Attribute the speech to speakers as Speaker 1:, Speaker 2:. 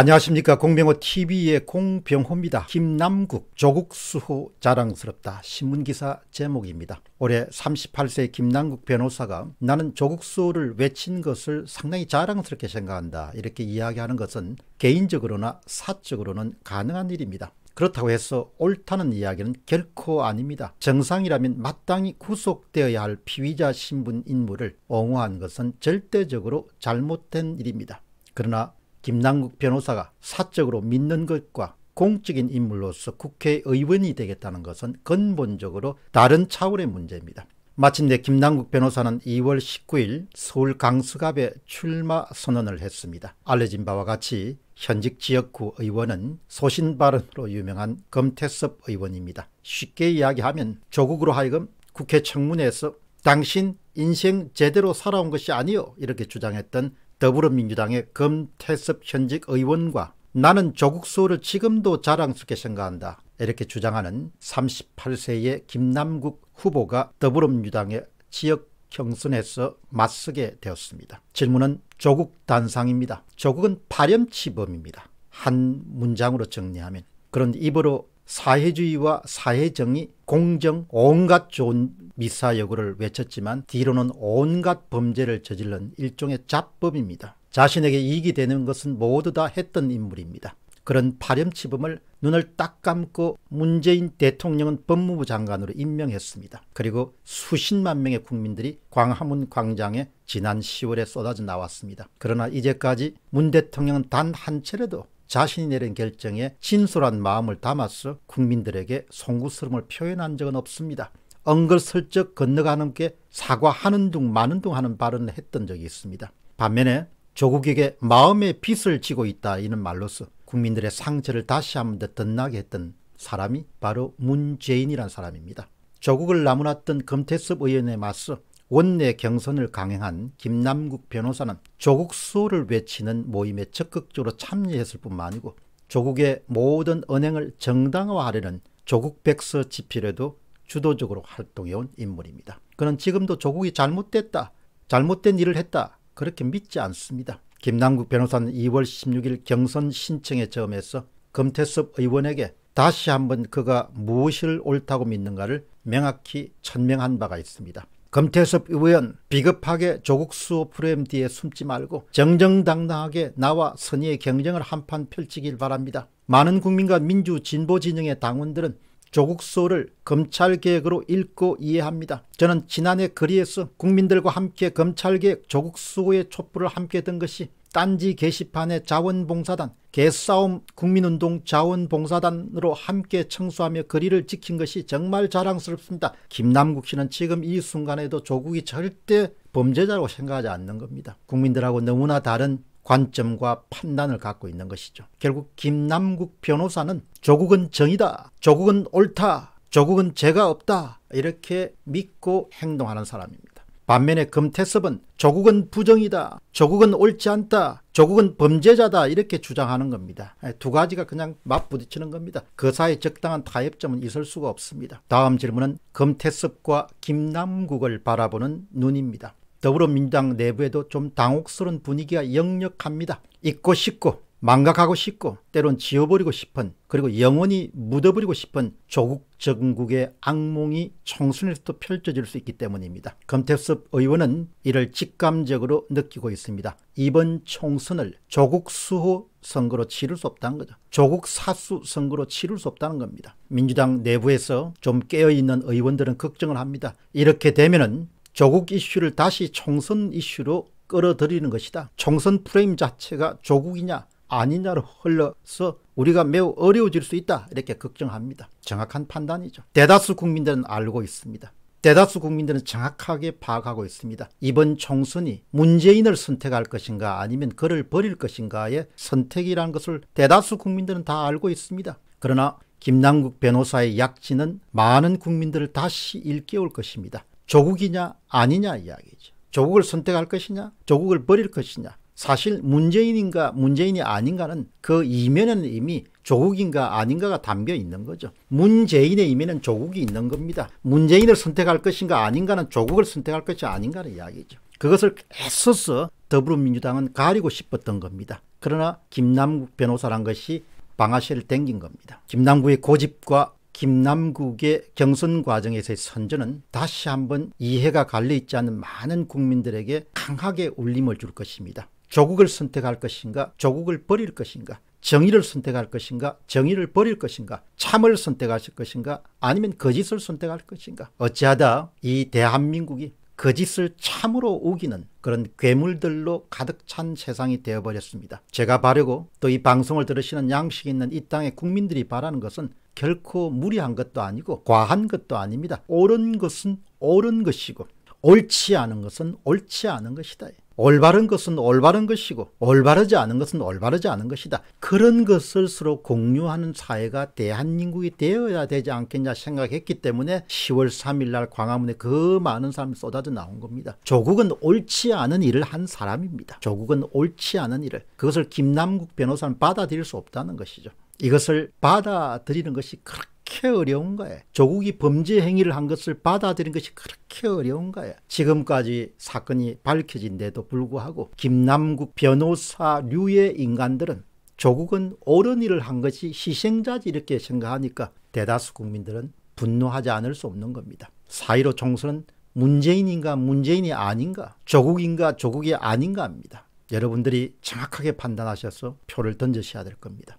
Speaker 1: 안녕하십니까 공병호 TV의 공병호입니다. 김남국 조국 수호 자랑스럽다 신문기사 제목입니다. 올해 38세 김남국 변호사가 나는 조국 수호를 외친 것을 상당히 자랑스럽게 생각한다 이렇게 이야기하는 것은 개인적으로나 사적으로는 가능한 일입니다. 그렇다고 해서 옳다는 이야기는 결코 아닙니다. 정상이라면 마땅히 구속되어야 할 피의자 신분 인물을 옹호한 것은 절대적으로 잘못된 일입니다. 그러나 김남국 변호사가 사적으로 믿는 것과 공적인 인물로서 국회의원이 되겠다는 것은 근본적으로 다른 차원의 문제입니다. 마침내 김남국 변호사는 2월 19일 서울 강수갑에 출마 선언을 했습니다. 알려진 바와 같이 현직 지역구 의원은 소신 발언으로 유명한 검태섭 의원입니다. 쉽게 이야기하면 조국으로 하여금 국회 청문회에서 당신 인생 제대로 살아온 것이 아니요 이렇게 주장했던 더불어민주당의 검태섭 현직 의원과 나는 조국 수호를 지금도 자랑스럽게 생각한다. 이렇게 주장하는 38세의 김남국 후보가 더불어민주당의 지역 경선에서 맞서게 되었습니다. 질문은 조국 단상입니다. 조국은 파렴치범입니다. 한 문장으로 정리하면 그런 입으로 사회주의와 사회정의, 공정, 온갖 좋은 미사여구를 외쳤지만 뒤로는 온갖 범죄를 저질른 일종의 잡범입니다. 자신에게 이익이 되는 것은 모두 다 했던 인물입니다. 그런 파렴치범을 눈을 딱 감고 문재인 대통령은 법무부 장관으로 임명했습니다. 그리고 수십만 명의 국민들이 광화문 광장에 지난 10월에 쏟아져 나왔습니다. 그러나 이제까지 문 대통령은 단 한 차례도 자신이 내린 결정에 진솔한 마음을 담아서 국민들에게 송구스름을 표현한 적은 없습니다. 엉글슬쩍 건너가는 게 사과하는 둥 마는 둥 하는 발언을 했던 적이 있습니다. 반면에 조국에게 마음의 빚을 지고 있다 이는 말로써 국민들의 상처를 다시 한번더 덧나게 했던 사람이 바로 문재인이란 사람입니다. 조국을 나무랐던 금태섭 의원에 맞서 원내 경선을 강행한 김남국 변호사는 조국 수호를 외치는 모임에 적극적으로 참여했을 뿐만 아니고 조국의 모든 언행을 정당화하려는 조국 백서 집필에도 주도적으로 활동해온 인물입니다. 그는 지금도 조국이 잘못됐다, 잘못된 일을 했다 그렇게 믿지 않습니다. 김남국 변호사는 2월 16일 경선 신청에 점에서 검태섭 의원에게 다시 한번 그가 무엇을 옳다고 믿는가를 명확히 천명한 바가 있습니다. 검태섭 의원 비겁하게 조국 수호 프레임 뒤에 숨지 말고 정정당당하게 나와 선의의 경쟁을 한판 펼치길 바랍니다. 많은 국민과 민주 진보 진영의 당원들은 조국 수호를 검찰개혁으로 읽고 이해합니다. 저는 지난해 거리에서 국민들과 함께 검찰개혁 조국 수호의 촛불을 함께 든 것이 딴지 게시판에 자원봉사단, 개싸움 국민운동 자원봉사단으로 함께 청소하며 거리를 지킨 것이 정말 자랑스럽습니다. 김남국 씨는 지금 이 순간에도 조국이 절대 범죄자라고 생각하지 않는 겁니다. 국민들하고 너무나 다른 관점과 판단을 갖고 있는 것이죠. 결국 김남국 변호사는 조국은 정이다. 조국은 옳다. 조국은 죄가 없다. 이렇게 믿고 행동하는 사람입니다. 반면에 금태섭은 조국은 부정이다. 조국은 옳지 않다. 조국은 범죄자다. 이렇게 주장하는 겁니다. 예, 두 가지가 그냥 맞부딪히는 겁니다. 그 사이 적당한 타협점은 있을 수가 없습니다. 다음 질문은 금태섭과 김남국을 바라보는 눈입니다. 더불어민주당 내부에도 좀 당혹스러운 분위기가 역력합니다. 있고 싶고 망각하고 싶고 때론 지워버리고 싶은 그리고 영원히 묻어버리고 싶은 조국 정국의 악몽이 총선에서도 펼쳐질 수 있기 때문입니다. 검태섭 의원은 이를 직감적으로 느끼고 있습니다. 이번 총선을 조국 수호 선거로 치를 수 없다는 거죠. 조국 사수 선거로 치를 수 없다는 겁니다. 민주당 내부에서 좀 깨어있는 의원들은 걱정을 합니다. 이렇게 되면은 조국 이슈를 다시 총선 이슈로 끌어들이는 것이다. 총선 프레임 자체가 조국이냐 아니냐로 흘러서 우리가 매우 어려워질 수 있다 이렇게 걱정합니다. 정확한 판단이죠. 대다수 국민들은 알고 있습니다. 대다수 국민들은 정확하게 파악하고 있습니다. 이번 총선이 문재인을 선택할 것인가 아니면 그를 버릴 것인가의 선택이라는 것을 대다수 국민들은 다 알고 있습니다. 그러나 김남국 변호사의 약지는 많은 국민들을 다시 일깨울 것입니다. 조국이냐 아니냐 이야기죠. 조국을 선택할 것이냐 조국을 버릴 것이냐 사실 문재인인가 문재인이 아닌가는 그 이면에는 이미 조국인가 아닌가가 담겨 있는 거죠. 문재인의 이면은 조국이 있는 겁니다. 문재인을 선택할 것인가 아닌가는 조국을 선택할 것이 아닌가는 이야기죠. 그것을 애써서 더불어민주당은 가리고 싶었던 겁니다. 그러나 김남국 변호사란 것이 방아쇠를 당긴 겁니다. 김남국의 고집과 김남국의 경선 과정에서의 선전은 다시 한번 이해가 갈려 있지 않은 많은 국민들에게 강하게 울림을 줄 것입니다. 조국을 선택할 것인가 조국을 버릴 것인가 정의를 선택할 것인가 정의를 버릴 것인가 참을 선택하실 것인가 아니면 거짓을 선택할 것인가 어찌하다 이 대한민국이 거짓을 참으로 우기는 그런 괴물들로 가득 찬 세상이 되어버렸습니다. 제가 바르고 또 이 방송을 들으시는 양식 있는 이 땅의 국민들이 바라는 것은 결코 무리한 것도 아니고 과한 것도 아닙니다. 옳은 것은 옳은 것이고 옳지 않은 것은 옳지 않은 것이다. 올바른 것은 올바른 것이고 올바르지 않은 것은 올바르지 않은 것이다. 그런 것을 서로 공유하는 사회가 대한민국이 되어야 되지 않겠냐 생각했기 때문에 10월 3일 날 광화문에 그 많은 사람이 쏟아져 나온 겁니다. 조국은 옳지 않은 일을 한 사람입니다. 조국은 옳지 않은 일을 그것을 김남국 변호사는 받아들일 수 없다는 것이죠. 이것을 받아들이는 것이 그렇게 그렇게 어려운 거예요. 조국이 범죄 행위를 한 것을 받아들인 것이 그렇게 어려운 거예요. 지금까지 사건이 밝혀진데도 불구하고 김남국 변호사류의 인간들은 조국은 옳은 일을 한 것이 희생자지 이렇게 생각하니까 대다수 국민들은 분노하지 않을 수 없는 겁니다. 4.15 총선은 문재인인가 문재인이 아닌가 조국인가 조국이 아닌가합니다 여러분들이 정확하게 판단하셔서 표를 던져셔야 될 겁니다.